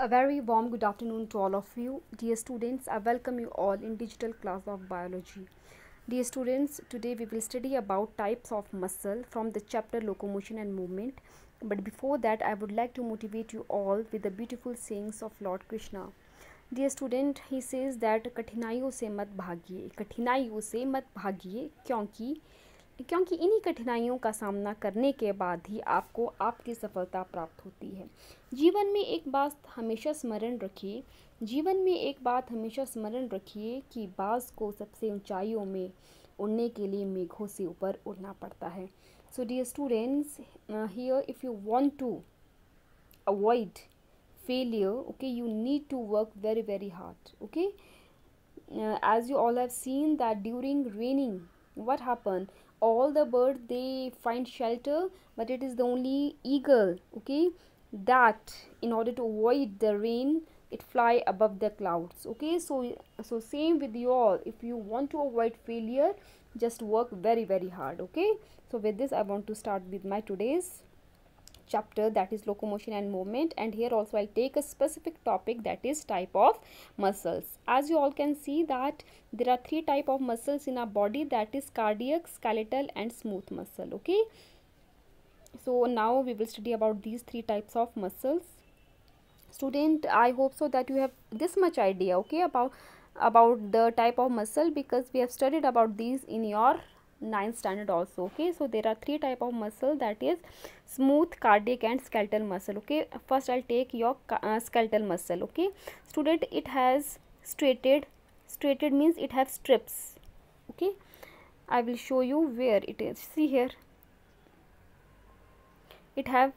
A very warm good afternoon to all of you. Dear students, I welcome you all in digital class of biology. Dear students, today we will study about types of muscle from the chapter locomotion and movement. But before that, I would like to motivate you all with the beautiful sayings of Lord Krishna. Dear student, he says that कठिनाइयों mat मत भागिए कठिनाइयों mat मत भागिए ki. क्योंकि इन्हीं कठिनाइयों का सामना करने के बाद ही आपको आपकी सफलता प्राप्त होती है जीवन में एक बात हमेशा स्मरण रखिए जीवन में एक बात हमेशा स्मरण रखिए कि बाज़ को सबसे ऊंचाइयों में उड़ने के लिए मेघों से ऊपर उड़ना पड़ता है so dear students here if you want to avoid failure okay you need to work very very hard okay as you all have seen that during raining what happened all the birds they find shelter but it is the only eagle okay that in order to avoid the rain it fly above the clouds okay so so same with you all if you want to avoid failure just work very very hard okay so with this i want to start with my today's chapter that is locomotion and movement and here also I'll take a specific topic that is type of muscles. As you all can see that there are three type of muscles in our body that is cardiac, skeletal and smooth muscle. Okay. So now we will study about these three types of muscles. Student, I hope so that you have this much idea okay about about the type of muscle because we have studied about these in your 9th standard also okay so there are three type of muscle that is smooth cardiac and skeletal muscle okay first i'll take your uh, skeletal muscle okay student it has straighted straighted means it have strips okay i will show you where it is see here it have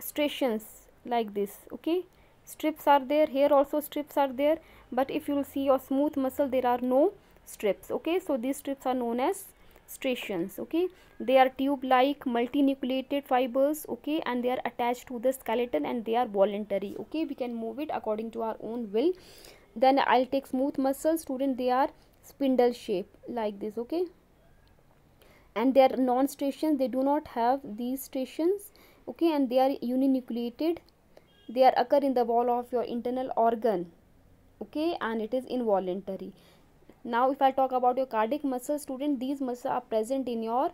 striations like this okay strips are there here also strips are there but if you will see your smooth muscle there are no strips okay so these strips are known as stations okay they are tube like multinucleated fibers okay and they are attached to the skeleton and they are voluntary okay we can move it according to our own will then i'll take smooth muscles student they are spindle shape like this okay and they are non stations they do not have these stations okay and they are uninucleated they are occur in the wall of your internal organ okay and it is involuntary now if i talk about your cardiac muscle student these muscles are present in your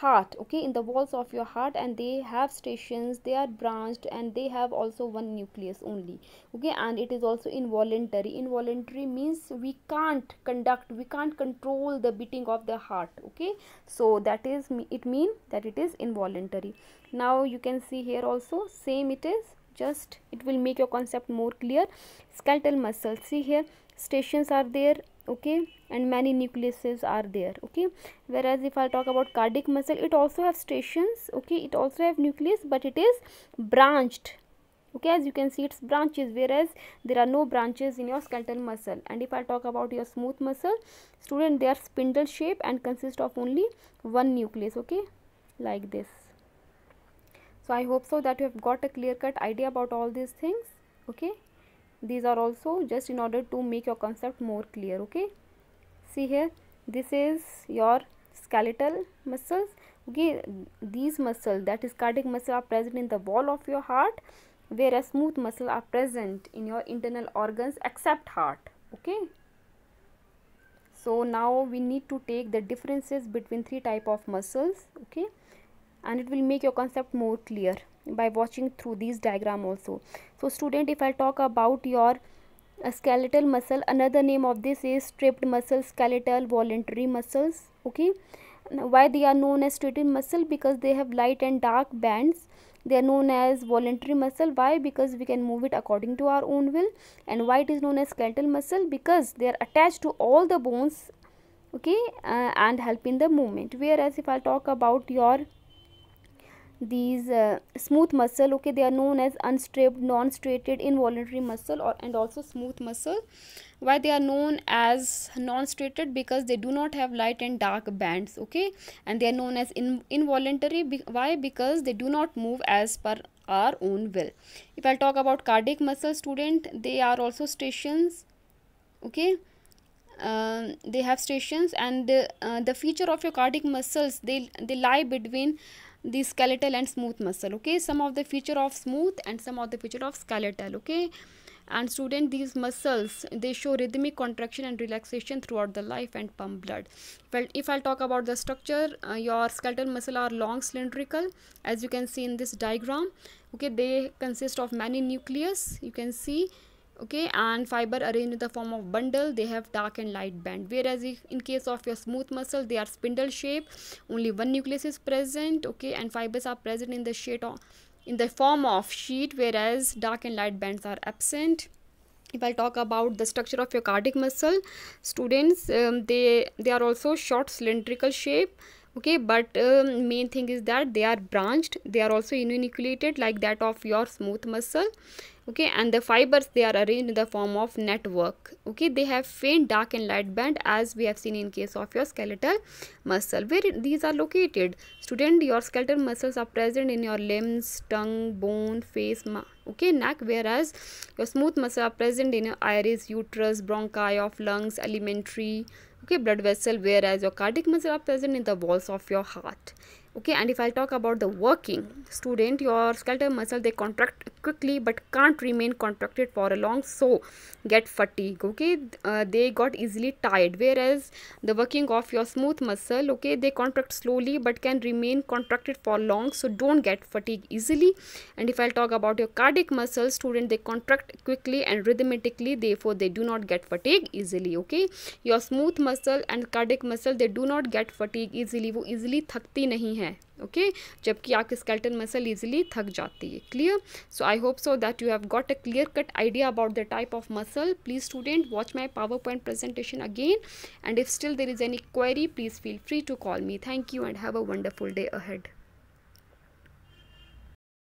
heart okay in the walls of your heart and they have stations they are branched and they have also one nucleus only okay and it is also involuntary involuntary means we can't conduct we can't control the beating of the heart okay so that is it mean that it is involuntary now you can see here also same it is just it will make your concept more clear skeletal muscle see here stations are there okay and many nucleuses are there okay whereas if i talk about cardiac muscle it also have stations okay it also have nucleus but it is branched okay as you can see it's branches whereas there are no branches in your skeletal muscle and if i talk about your smooth muscle student they are spindle shape and consist of only one nucleus okay like this so i hope so that you have got a clear cut idea about all these things okay these are also just in order to make your concept more clear okay see here this is your skeletal muscles okay these muscles that is cardiac muscle are present in the wall of your heart whereas smooth muscle are present in your internal organs except heart okay so now we need to take the differences between three type of muscles okay and it will make your concept more clear by watching through these diagram also so student if i talk about your uh, skeletal muscle another name of this is stripped muscle skeletal voluntary muscles okay now, why they are known as stripped muscle because they have light and dark bands they are known as voluntary muscle why because we can move it according to our own will and why it is known as skeletal muscle because they are attached to all the bones okay uh, and help in the movement whereas if i talk about your these uh, smooth muscle okay they are known as unstripped non-strated involuntary muscle or and also smooth muscle why they are known as non-strated because they do not have light and dark bands okay and they are known as in, involuntary be why because they do not move as per our own will if i talk about cardiac muscle student they are also stations okay um, they have stations and uh, the feature of your cardiac muscles they they lie between the skeletal and smooth muscle okay some of the feature of smooth and some of the feature of skeletal okay and student these muscles they show rhythmic contraction and relaxation throughout the life and pump blood well if i'll talk about the structure uh, your skeletal muscle are long cylindrical as you can see in this diagram okay they consist of many nucleus you can see okay and fiber arranged in the form of bundle they have dark and light band whereas in case of your smooth muscle they are spindle shape only one nucleus is present okay and fibers are present in the sheet or in the form of sheet whereas dark and light bands are absent if i talk about the structure of your cardiac muscle students um, they they are also short cylindrical shape okay but uh, main thing is that they are branched they are also uniculated like that of your smooth muscle okay and the fibers they are arranged in the form of network okay they have faint dark and light band as we have seen in case of your skeletal muscle where these are located student your skeletal muscles are present in your limbs tongue bone face okay neck whereas your smooth muscles are present in your iris uterus bronchi of lungs alimentary okay blood vessel whereas your cardiac muscle are present in the walls of your heart okay and if i talk about the working student your skeletal muscle they contract quickly but can't remain contracted for a long so get fatigue okay uh, they got easily tired whereas the working of your smooth muscle okay they contract slowly but can remain contracted for long so don't get fatigue easily and if i talk about your cardiac muscle student they contract quickly and rhythmically therefore they do not get fatigue easily okay your smooth muscle and cardiac muscle they do not get fatigue easily wo easily thakti nahi hai हैं okay okay? जबकि आपकी skeleton muscle easily थक जाती है clear so I hope so that you have got a clear cut idea about the type of muscle please student watch my power point presentation again and if still there is any query please feel free to call me thank you and have a wonderful day ahead